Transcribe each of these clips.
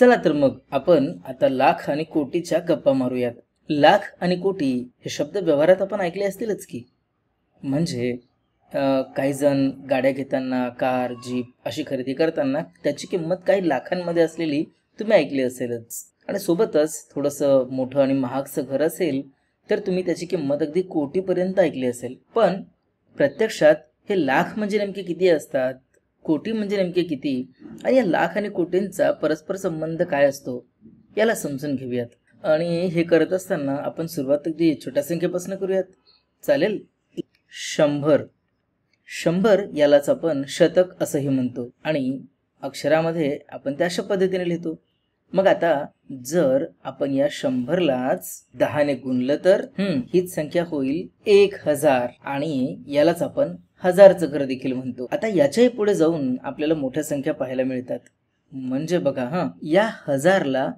चला तर मग आपण आता लाख आणि कोटीच्या गप्पा मारूयात लाख आणि कोटी हे शब्द व्यवहारात आपण ऐकले असतीलच की म्हणजे काही जण गाड्या घेताना कार जीप अशी खरेदी करताना त्याची किंमत काही लाखांमध्ये असलेली तुम्ही ऐकली असेलच आणि सोबतच थोडंसं मोठं आणि महागचं घर असेल तर तुम्ही त्याची किंमत अगदी कोटीपर्यंत ऐकली असेल पण प्रत्यक्षात हे लाख म्हणजे नेमके किती असतात कोटी म्हणजे नेमके किती आणि या लाख आणि कोटींचा परस्पर संबंध काय असतो याला समजून घेऊयात आणि हे करत असताना आपण सुरुवात अगदी छोट्या संख्येपासून करूयात चालेल शंभर शंभर यालाच आपण शतक असंही म्हणतो आणि अक्षरामध्ये आपण त्या अशा पद्धतीने लिहितो मग आता जर आपण या शंभरलाच दहाने गुणलं तर हीच संख्या होईल एक हजार आणि यालाच आपण हजारचं घर देखील म्हणतो आता याच्याही पुढे जाऊन आपल्याला मोठ्या संख्या पाहायला मिळतात म्हणजे बघा हा या हजारला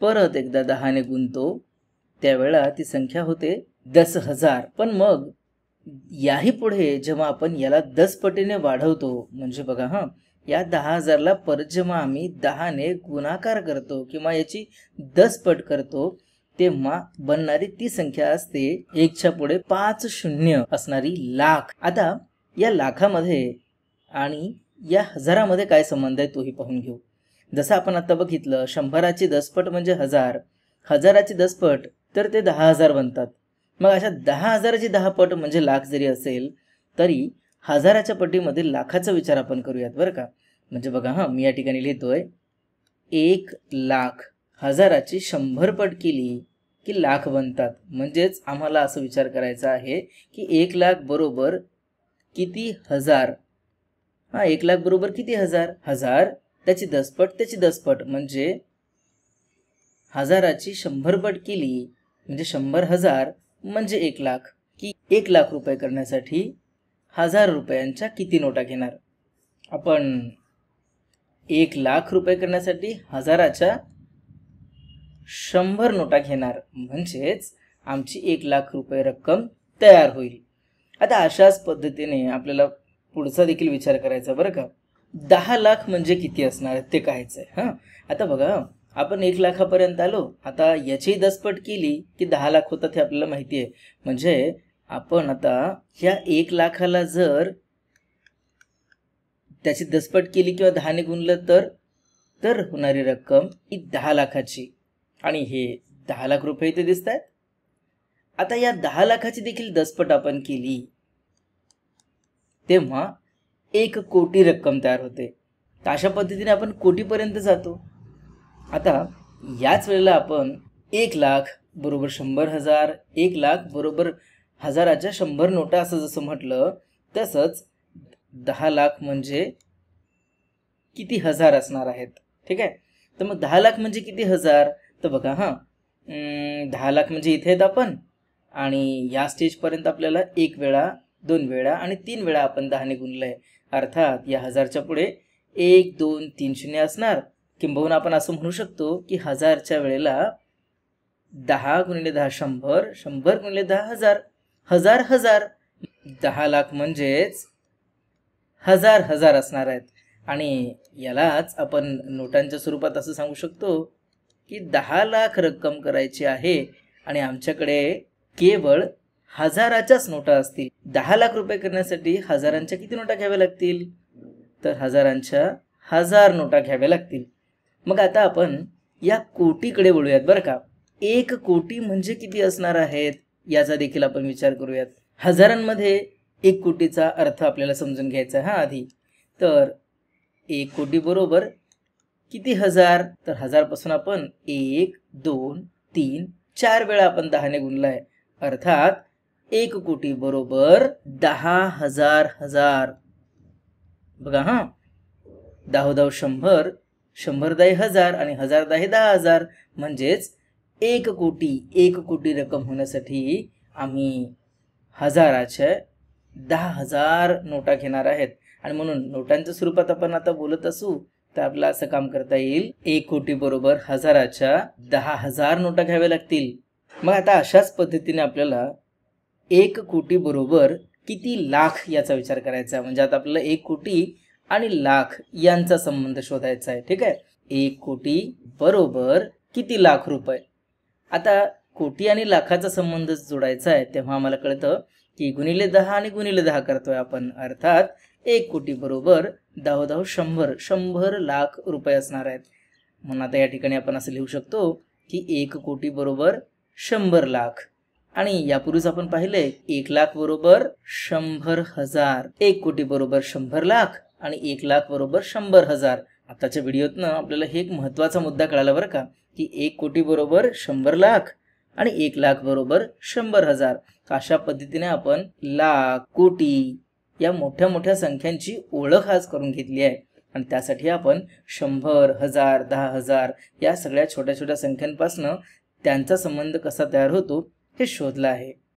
परत एकदा दहाने गुंतो त्यावेळा ती संख्या होते दस हजार पण मग याही पुढे जेव्हा आपण याला दस पटीने वाढवतो म्हणजे बघा हां या दहा हजारला परत जेव्हा आम्ही दहाने गुणाकार करतो किंवा याची दस पट करतो तेव्हा बनणारी ती संख्या असते एकच्या पुढे पाच शून्य असणारी लाख आता या लाखामध्ये आणि या हजारामध्ये काय संबंध आहे तोही पाहून घेऊ जसं आपण आता बघितलं शंभराची दसपट म्हणजे हजार हजाराची दसपट तर ते दहा हजार बनतात मग अशा दहा हजाराची दहा पट म्हणजे लाख जरी असेल तरी हजाराच्या पटीमध्ये लाखाचा विचार आपण करूयात बरं का म्हणजे बघा हां मी या ठिकाणी लिहितोय एक लाख हजाराची शंभर पट केली की लाख बनतात म्हणजेच आम्हाला असं विचार करायचा आहे की एक लाख बरोबर किती हजार हा एक लाख बरोबर किती हजार हजार त्याची दसपट त्याची दसपट म्हणजे हजाराची पट केली म्हणजे शंभर हजार म्हणजे एक लाख की एक लाख रुपये करण्यासाठी हजार रुपयांच्या किती नोटा घेणार आपण एक लाख रुपये करण्यासाठी हजाराच्या शंभर नोटा घेणार म्हणजेच आमची एक लाख रुपये रक्कम तयार होईल आता अशाच पद्धतीने आपल्याला पुढचा देखील विचार करायचा बरं का दहा लाख म्हणजे किती असणार ते कायचं आहे आता बघा आपण एक लाखापर्यंत आलो आता याची दसपट केली की दहा लाख होतात हे आपल्याला माहिती आहे म्हणजे आपण आता ह्या एक लाखाला जर त्याची दसपट केली किंवा दहाने गुणलं तर तर होणारी रक्कम ही दहा लाखाची आणि हे दहा लाख रुपये इथे दिसत आहेत आता या दहा लाखाची देखील दसपट आपण केली तेव्हा एक कोटी रक्कम तयार होते तर अशा पद्धतीने आपण कोटीपर्यंत जातो आता याच वेळेला आपण एक लाख बरोबर शंभर हजार एक लाख बरोबर हजाराच्या शंभर नोटा असं जसं म्हटलं तसंच दहा लाख म्हणजे किती हजार असणार आहेत ठीक आहे तर मग दहा लाख म्हणजे किती हजार तर बघा हां दहा लाख म्हणजे इथे आहेत आपण आणि या स्टेजपर्यंत आपल्याला एक वेळा दोन वेळा आणि तीन वेळा आपण दहाने गुणलं आहे अर्थात या हजारच्या पुढे एक दोन तीन शून्य असणार किंबहुना आपण असं म्हणू शकतो की हजारच्या वेळेला दहा गुणिले दहा शंभर शंभर गुणिले दहा हजार हजार हजार दहा लाख म्हणजेच हजार हजार असणार आहेत आणि यालाच आपण नोटांच्या स्वरूपात असं सांगू शकतो की दहा लाख रक्कम करायची आहे आणि आमच्याकडे केवळ हजाराच्याच नोटा असतील दहा लाख रुपये करण्यासाठी हजारांच्या किती नोटा घ्याव्या लागतील तर हजारांच्या हजार नोटा घ्याव्या लागतील मग आता आपण या कोटीकडे बोलूयात बरं का एक कोटी म्हणजे किती असणार आहेत याचा देखील आपण विचार करूयात हजारांमध्ये एक कोटीचा अर्थ आपल्याला समजून घ्यायचा हा आधी तर एक कोटी बरोबर किती हजार तर हजारपासून आपण एक दोन तीन चार वेळा आपण दहाने गुणलाय अर्थात एक कोटी बरोबर दहा हजार हजार बघा हां दहा दाव शंभर शंभर दहा हजार आणि हजार दाही दहा हजार म्हणजेच एक कोटी एक कोटी रक्कम होण्यासाठी आम्ही हजाराचे दहा हजार नोटा घेणार आहेत आणि म्हणून नोटांच्या स्वरूपात आपण आता बोलत असू तर आपल्याला असं काम करता येईल एक कोटी बरोबर हजाराच्या दहा हजार नोटा घ्याव्या लागतील मग आता अशाच पद्धतीने आपल्याला एक कोटी बरोबर किती लाख याचा विचार करायचा म्हणजे आता आपल्याला एक कोटी आणि लाख यांचा संबंध शोधायचा आहे ठीक आहे एक कोटी बरोबर किती लाख रुपये आता कोटी आणि लाखाचा संबंध जोडायचा आहे तेव्हा आम्हाला कळतं की गुणिले दहा आणि गुणिले दहा करतोय आपण अर्थात एक कोटी बरोबर दहा दहा शंभर शंभर लाख रुपये असणार आहेत म्हणून आता या ठिकाणी आपण असं लिहू शकतो की एक कोटी बरोबर शंभर लाख आणि यापूर्वीच आपण पाहिले एक लाख बरोबर शंभर हजार एक कोटी बरोबर शंभर लाख आणि एक लाख बरोबर शंभर हजार आताच्या व्हिडिओतनं आपल्याला हे एक महत्वाचा मुद्दा कळाला बरं का की एक कोटी बरोबर शंभर लाख आणि एक लाख बरोबर शंभर हजार अशा पद्धतीने आपण लाख कोटी या मोठ्या मोठ्या संख्यांची ओळख आज करून घेतली आहे आणि त्यासाठी आपण शंभर हजार दहा हजार या सगळ्या छोट्या छोट्या संख्यांपासनं त्यांचा संबंध कसा तयार होतो हे शोधलं आहे